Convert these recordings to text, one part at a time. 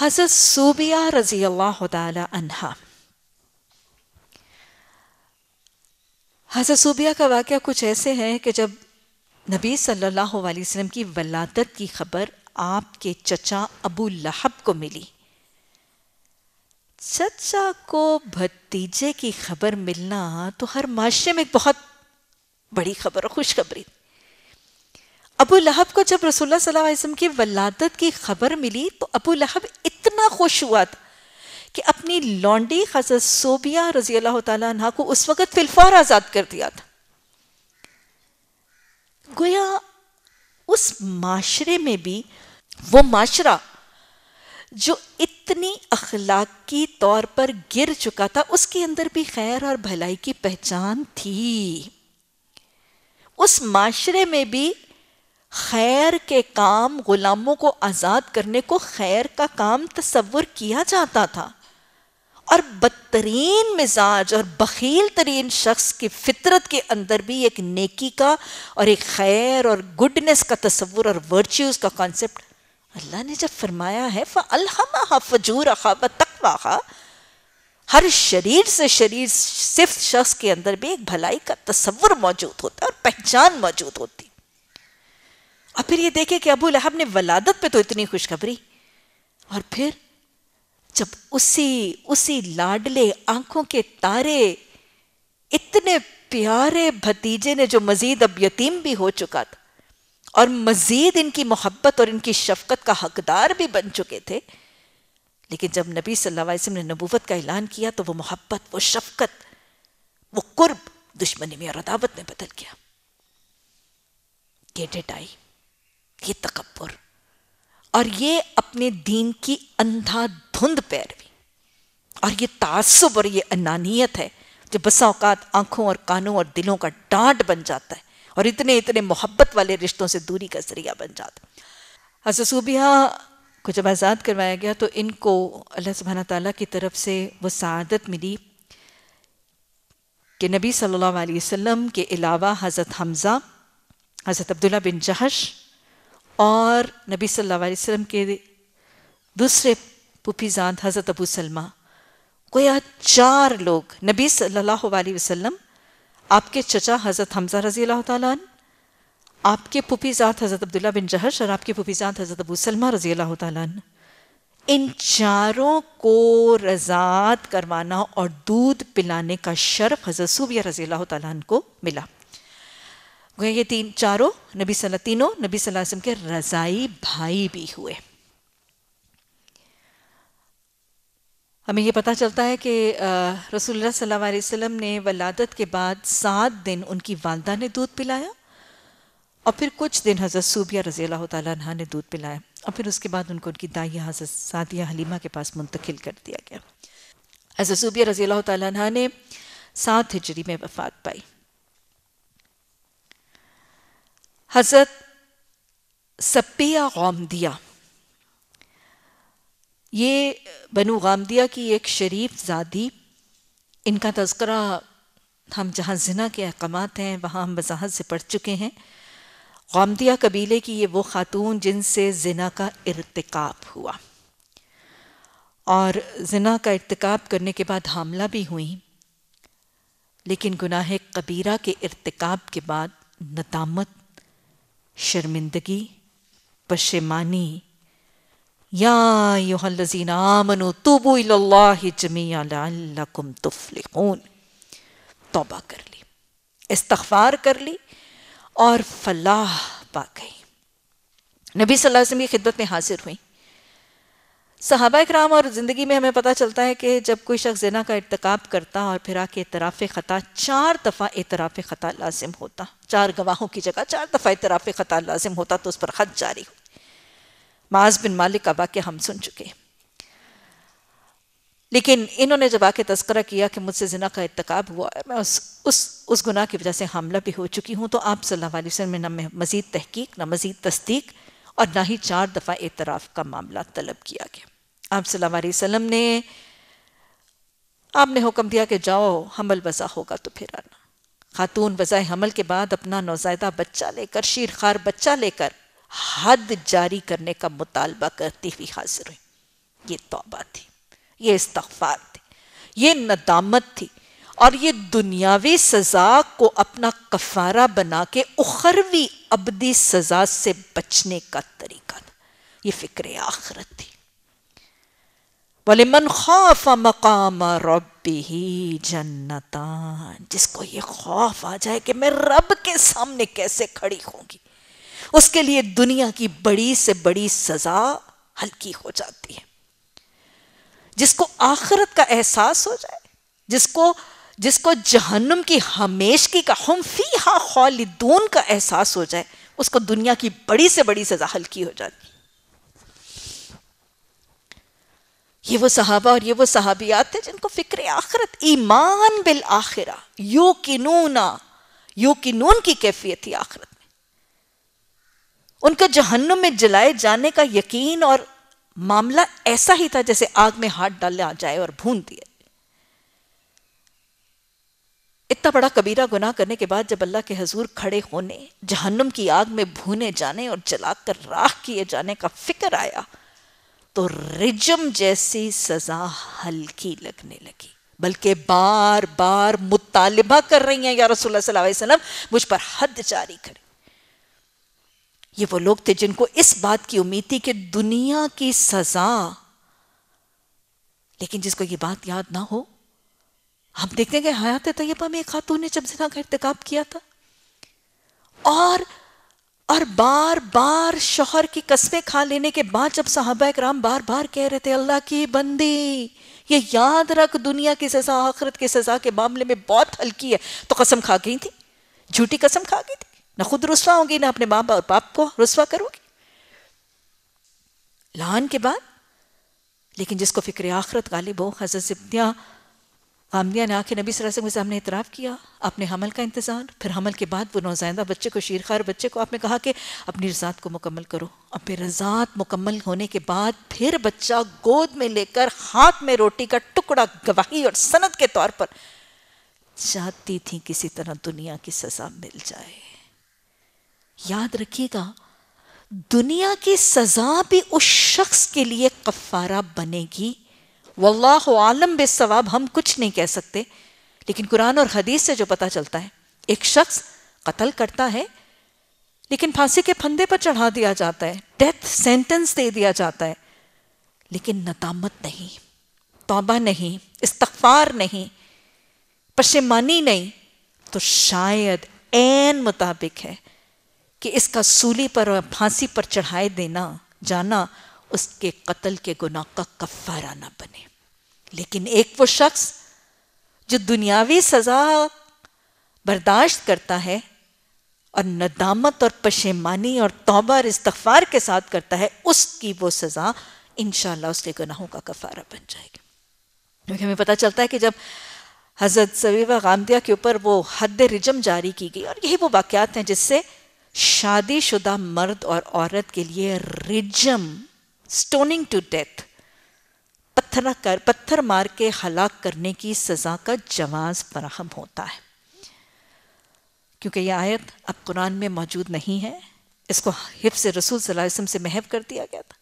हज़रत सूबिया रज़ी अल्लाह तहा हज़रत सूबिया का वाक़ कुछ ऐसे है कि जब नबी सल्लल्लाहु अलैहि वसल्लम की वलादत की खबर आपके चचा अबू लहब को मिली चचा को भतीजे की खबर मिलना तो हर माशरे में एक बहुत बड़ी खबर और खुशखबरी अबू लहब को जब रसोल्ला सल्लल्लाहु अलैहि वसल्लम की वलादत की खबर मिली तो अबू लहब इतना खुश हुआ था कि अपनी लौंडी हजरत सोबिया रजी अल्लाह तह को उस वक़्त फिलफौर आज़ाद कर दिया था गोया उस माशरे में भी वो माशरा जो इतनी अखलाकी तौर पर गिर चुका था उसके अंदर भी खैर और भलाई की पहचान थी उस माशरे में भी खैर के काम गुलामों को आज़ाद करने को खैर का काम तस्वुर किया जाता था और बदतरीन मिजाज और बखील तरीन शख्स की फितरत के अंदर भी एक नेकी का और एक खैर और गुडनेस का तस्वुर और वर्च्यूज़ का कॉन्सेप्ट अल्लाह ने जब फरमाया है फ़लहमा फजूर खा तकवा हर शरीर से शरीर सिर्फ शख्स के अंदर भी एक भलाई का तस्वुर मौजूद होता है और पहचान मौजूद होती और फिर ये देखे कि अबू लहब ने वलादत पे तो इतनी खुशखबरी और फिर जब उसी उसी लाडले आंखों के तारे इतने प्यारे भतीजे ने जो मजीद अब यतीम भी हो चुका था और मजीद इनकी मोहब्बत और इनकी शफकत का हकदार भी बन चुके थे लेकिन जब नबी सल्लल्लाहु अलैहि वसल्लम ने नबूवत का ऐलान किया तो वो मोहब्बत वो शफकत वो कुर्ब दुश्मनी में और अदावत में बदल गया गेटेट आई ये तकबर और ये अपने दीन की अंधाधुंध पैरवी और ये तासुब और ये अनानियत है जो बसा औकात आँखों और कानों और दिलों का डांट बन जाता है और इतने इतने मोहब्बत वाले रिश्तों से दूरी का जरिया बन जाता है सूबिया को जब आज़ाद करवाया गया तो इनको अल्लाह सुबहाना ताली की तरफ से वह सदत मिली कि नबी सल्लल्लाहु अलैहि वसल्लम के अलावा हज़रत हमज़ा हज़रत अब्दुल्ला बिन जहश और नबी सल्लल्लाहु अलैहि वसल्लम के दूसरे पुफीजान हज़रत अबू सलमा गोया चार लोग नबी सल्लल्लाहु अलैहि वसल्लम आपके चचा हज़रत हमजा रजी अल्लाह तन आपके पुफीजात हज़रत अब्दुल्ला बिन जहश और आपके पुफीजात हज़रत अबू सलमा रजी अल्लाह तन इन चारों को रजात करवाना और दूध पिलाने का शर्फ हज़रत सूबिया रजी अल्लाह तन को मिला ये तीन चारों नबी सल्ला तीनों नबी वसल्लम के रज़ाई भाई भी हुए हमें ये पता चलता है कि रसूलुल्लाह सल्लल्लाहु अलैहि वसल्लम ने वलादत के बाद सात दिन उनकी वालदा ने दूध पिलाया और फिर कुछ दिन हज़रत सूबिया रज़ी अल्लाह तह ने दूध पिलाया और फिर उसके बाद उनको उनकी दाइया हज़रत सादिया हलीमा के पास मुंतकिल कर दिया गया हज़रत सूबिया रज़ी अल्लाह तह ने सात हिजरी में वफात पाई हज़रत सप्पिया गामदिया ये बनु गामदिया की एक शरीफ ज़ादी इनका तस्करा हम जहाँ जना के अहकाम हैं वहाँ हम वजाहत से पढ़ चुके हैं गामदिया कबीले की ये वो ख़ातून जिनसे जना का इरतकाब हुआ और जना का इरतकाब करने के बाद हमला भी हुई लेकिन गुनाह कबीरा के इरतकाब के बाद नदामत शर्मिंदगी पशेमानी या युहल्लजीन आमनो तूबू जमीया लअल्लकुम तौबा कर ली इस्तगफार कर ली और फलाह पा गई नबी सल्लल्लाहु अलैहि वसल्लम की खिदमत में हाजिर हुई सहाबा कराम और ज़िंदगी में हमें पता चलता है कि जब कोई शख्स जना का इरतकाब करता और फिर आके इतराफ़ ख़ता चार दफ़ा इतराफ़ ख़ता लाजिम होता चार गवाहों की जगह चार दफ़ा इतराफ़ ख़ता लाजिम होता तो उस पर ख़त जारी हुई माज बिन मालिक अबा के हम सुन चुके लेकिन इन्होंने जब आके तस्करा किया कि मुझसे जना का इतकब हुआ मैं उस उस उस गुनाह की वजह से हमला भी हो चुकी हूँ तो आप सल्ला वसम में न मज़ीद तहकीक न मज़ीद तस्दीक और ना ही चार दफ़ा एतराफ़ का मामला तलब किया गया आप सल्लल्लाहु अलैहि वसल्लम ने आपने हुक्म दिया कि जाओ हमल वज़ा होगा तो फिर आना खातून वज़ा हमल के बाद अपना नौजायदा बच्चा लेकर शीर खार बच्चा लेकर हद जारी करने का मुतालबा करती हुई हाजिर हुई ये तोबा थी ये इस्तफार थी ये नदामत थी और ये दुनियावी सज़ा को अपना कफारा बना के उखरवी अबदी सज़ा से बचने का तरीका था ये फिक्र आखरत थी मन खौफ मकाम रबी ही जन्नता जिसको ये खौफ आ जाए कि मैं रब के सामने कैसे खड़ी होंगी उसके लिए दुनिया की बड़ी से बड़ी सज़ा हल्की हो जाती है जिसको आखरत का एहसास हो जाए जिसको जिसको जहन्नुम की हमेश की का हम फी हा खौलिदून का एहसास हो जाए उसको दुनिया की बड़ी से बड़ी सजा हल्की हो जाती ये वो सहाबा और ये वो सहाबियात थे जिनको फिक्र आखरत ईमान बिल आखिरा यो किनूना यो किनून की कैफियत थी आखरत में उनका जहन्नुम में जलाए जाने का यकीन और मामला ऐसा ही था जैसे आग में हाथ आ जाए और भून दिया इतना बड़ा कबीरा गुनाह करने के बाद जब अल्लाह के हजूर खड़े होने जहन्नुम की आग में भूने जाने और जलाकर राख किए जाने का फिक्र आया तो रिजम जैसी सजा हल्की लगने लगी बल्कि बार बार मुतालबा कर रही हैं या रसोल्ला मुझ पर हद जारी करें ये वो लोग थे जिनको इस बात की उम्मीद थी कि दुनिया की सजा लेकिन जिसको ये बात याद ना हो हम देखते हैं कि हयात तैयबा में एक खातून ने जब जिना का इरतकब किया था और और बार बार शोहर की कस्में खा लेने के बाद जब साहबा इकराम बार बार कह रहे थे अल्लाह की बंदी ये याद रख दुनिया की सजा आखरत की सजा के मामले में बहुत हल्की है तो कसम खा गई थी झूठी कसम खा गई थी ना खुद रुसवा होगी ना अपने माँ और बाप को रुसवा करोगी लान के बाद लेकिन जिसको फिक्र आखरत गालिब हो हजरत आमदिया ने आके नबी वसल्लम के इतराफ़ किया आपने हमल का इंतज़ार फिर हमल के बाद वो नौजायदा बच्चे को शीर खार बच्चे को आपने कहा कि अपनी रजात को मुकम्मल करो अपने रजात मुकम्मल होने के बाद फिर बच्चा गोद में लेकर हाथ में रोटी का टुकड़ा गवाही और सनत के तौर पर चाहती थी किसी तरह दुनिया की सज़ा मिल जाए याद रखिएगा दुनिया की सज़ा भी उस शख्स के लिए कफ़ारा बनेगी वल्लाह आलम बेसवाब हम कुछ नहीं कह सकते लेकिन कुरान और हदीस से जो पता चलता है एक शख्स कत्ल करता है लेकिन फांसी के फंदे पर चढ़ा दिया जाता है डेथ सेंटेंस दे दिया जाता है लेकिन नदामत नहीं तौबा नहीं इस्तफार नहीं पशेमानी नहीं तो शायद एन मुताबिक है कि इसका सूली पर और फांसी पर चढ़ाए देना जाना उसके कत्ल के गुनाह का कफ़ारा ना बने लेकिन एक वो शख्स जो दुनियावी सज़ा बर्दाश्त करता है और नदामत और पशेमानी और तोबा और इस्तफार के साथ करता है उसकी वो सज़ा इन उसके गुनाहों का कफ़ारा बन जाएगी क्योंकि हमें पता चलता है कि जब हज़रत सवीवा गामदिया के ऊपर वो हद रिजम जारी की गई और यही वो वाक़ात हैं जिससे शादीशुदा मर्द और औरत के लिए रिजम स्टोनिंग टू डेथ पत्थर कर पत्थर मार के हलाक करने की सज़ा का जवाज़ फराहम होता है क्योंकि यह आयत अब कुरान में मौजूद नहीं है इसको हिफ्स रसूल सलाम से महव कर दिया गया था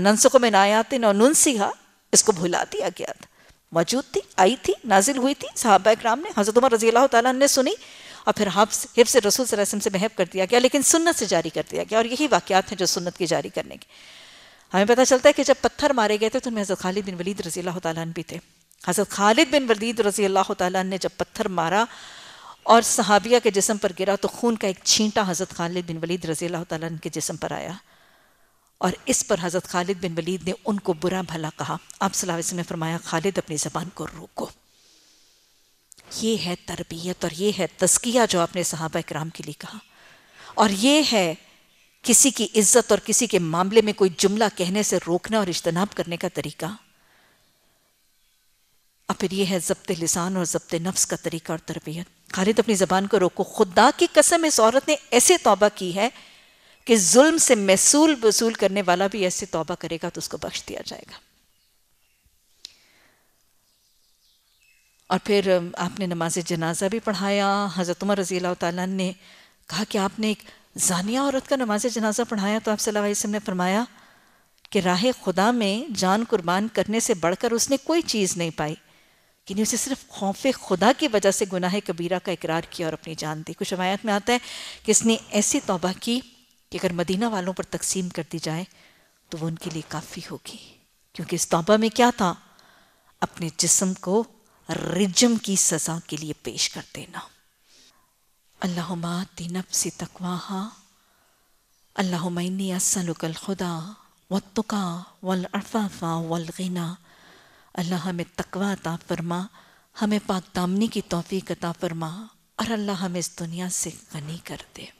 मनसकों में नायातिन और नुनसिहा इसको भुला दिया गया था मौजूद थी आई थी नाजिल हुई थी साहब इक्राम ने हज़रत उमर रजी अल्लाह ने सुनी और फिर हफ्स हिफ्स रसूल सलाम से महव कर दिया गया लेकिन सुन्नत से जारी कर दिया गया और यही वाक़ात हैं जो सुन्नत की जारी करने की हमें पता चलता है कि जब पत्थर मारे गए थे तो उनमें हज़रत खालिद बिन वलीद रजी अल्लाह तन भी थे हज़रत खालिद बिन वलीद रजी अल्लाह तन ने जब पत्थर मारा और सहाबिया के जिसम पर गिरा तो खून का एक छींटा हज़रत खालिद बिन वलीद रजी अल्लाह तन के जिसम पर आया और इस पर हज़रत खालिद बिन वलीद ने उनको बुरा भला कहा आप सलावस ने फरमाया खालिद अपनी ज़बान को रोको ये है तरबियत और ये है तस्किया जो आपने सहाबा कराम के लिए कहा और ये है किसी की इज्जत और किसी के मामले में कोई जुमला कहने से रोकना और इज्तनाब करने का तरीका और फिर यह है जब्त लिसान और जब्त नफ्स का तरीका और तरबियत खालिद अपनी ज़बान को रोको खुदा की कसम इस औरत ने ऐसे तोबा की है कि जुल्म से महसूल वसूल करने वाला भी ऐसे तोबा करेगा तो उसको बख्श दिया जाएगा और फिर आपने नमाज जनाजा भी पढ़ाया हज़रत उमर रज़ी ने कहा कि आपने एक जानिया औरत का नमाज जनाजा पढ़ाया तो आप सल्लाम ने फरमाया कि राह खुदा में जान कुर्बान करने से बढ़कर उसने कोई चीज़ नहीं पाई कि नहीं उसे सिर्फ खौफ खुदा की वजह से गुनाह कबीरा का इकरार किया और अपनी जान दी कुछ रवायत में आता है कि इसने ऐसी तोबा की कि अगर मदीना वालों पर तकसीम कर दी जाए तो वो उनके लिए काफ़ी होगी क्योंकि इस तोबा में क्या था अपने जिसम को रिजम की सज़ा के लिए पेश कर देना अल्लाहुम आति नफ्सी तकवाहा अल्लाहुम इन्नी असलुकल खुदा वतुका वल अफाफा वल गना अल्लाह हमें तकवा अता फरमा हमें पाक दामनी की तोफ़ी अता फरमा और अल्लाह हमें इस दुनिया से गनी कर दे